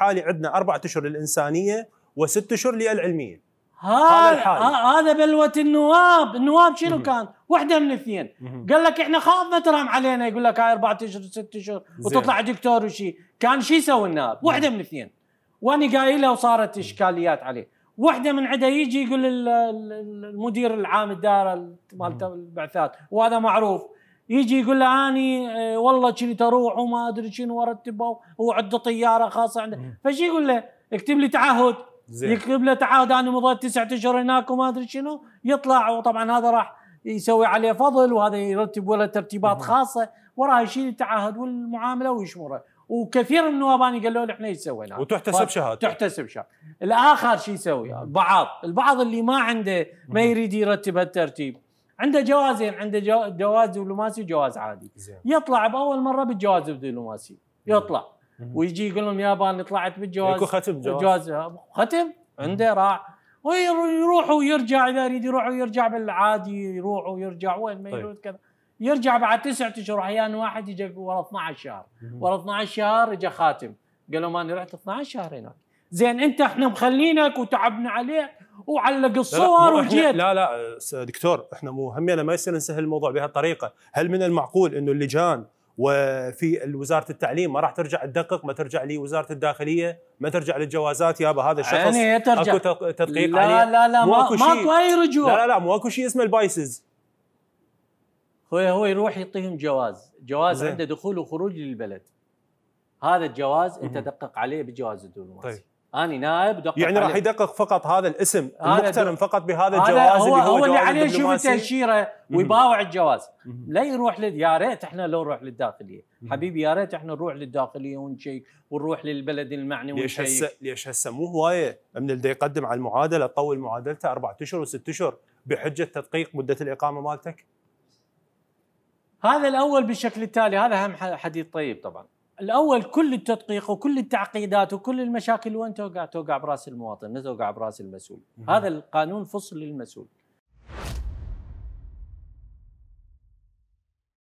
حالي عندنا أربعة أشهر للإنسانية وست أشهر للعلمية هذا الحال هذا بلوة النواب، النواب شنو كان؟ وحده من اثنين قال لك احنا خافنا ترام علينا يقول لك هاي اربع اشهر ست اشهر وتطلع دكتور وشي، كان شو يسوي النواب وحده من اثنين وانا قايله وصارت اشكاليات عليه، وحده من عده يجي يقول المدير العام الدائره مالت البعثات وهذا معروف، يجي يقول له اني آه، والله كنت اروح وما ادري شنو وارتبه وعنده طياره خاصه عنده فشي يقول له اكتب لي تعهد زين. يكتب له تعهد انا مضيت تسعة اشهر هناك وما ادري شنو يطلع وطبعا هذا راح يسوي عليه فضل وهذا يرتب ولا ترتيبات خاصه وراه يشيل التعهد والمعامله ويشمره وكثير من انا قالوا له احنا ايش سوينا وتحتسب طيب، شهاده تحتسب شهاده الاخر شو يسوي البعض البعض اللي ما عنده ما يريد يرتب هالترتيب عنده جوازين عنده جواز دبلوماسي وجواز عادي زين. يطلع باول مره بالجواز الدبلوماسي يطلع ويجي يقول لهم يابا طلعت بالجواز يكون ختم جواز, ختم عنده راح ويروح ويرجع اذا يريد يروح ويرجع بالعادي يروح ويرجع وين ما طيب. يريد كذا يرجع بعد تسعة اشهر احيانا واحد يجي ورا 12 شهر ورا 12 شهر اجى خاتم قال لهم انا رحت 12 شهر هناك زين انت احنا مخلينك وتعبنا عليك وعلق الصور وجيت لا لا دكتور احنا مو همينا ما يصير نسهل الموضوع بهالطريقه، هل من المعقول انه اللجان وفي وزاره التعليم ما راح ترجع تدقق ما ترجع لوزاره الداخليه ما ترجع للجوازات يابا هذا الشخص يعني ترجع. اكو تدقيق لا عليه لا لا ما ماكو اي رجوع لا لا لا ماكو شيء اسمه البايسز هو هو يروح يعطيهم جواز جواز عنده دخول وخروج للبلد هذا الجواز انت دقق عليه بجواز الدبلوماسي طيب. اني نائب دقق يعني راح يدقق فقط هذا الاسم المقترن فقط بهذا الجواز هو اللي هو, هو اللي عليه يشوف التاشيره ويباوع الجواز لا يروح ل... يا ريت احنا لو نروح للداخليه حبيبي يا ريت احنا نروح للداخليه ونشيك ونروح للبلد المعني ونشيك ليش هسه ليش هسه مو هوايه من اللي يقدم على المعادله تطول معادلته اربع اشهر وست اشهر بحجه تدقيق مده الاقامه مالتك هذا الاول بالشكل التالي هذا اهم حديث طيب طبعا الاول كل التدقيق وكل التعقيدات وكل المشاكل وين توقع؟ توقع براس المواطن، توقع براس المسؤول، هذا القانون فصل للمسؤول.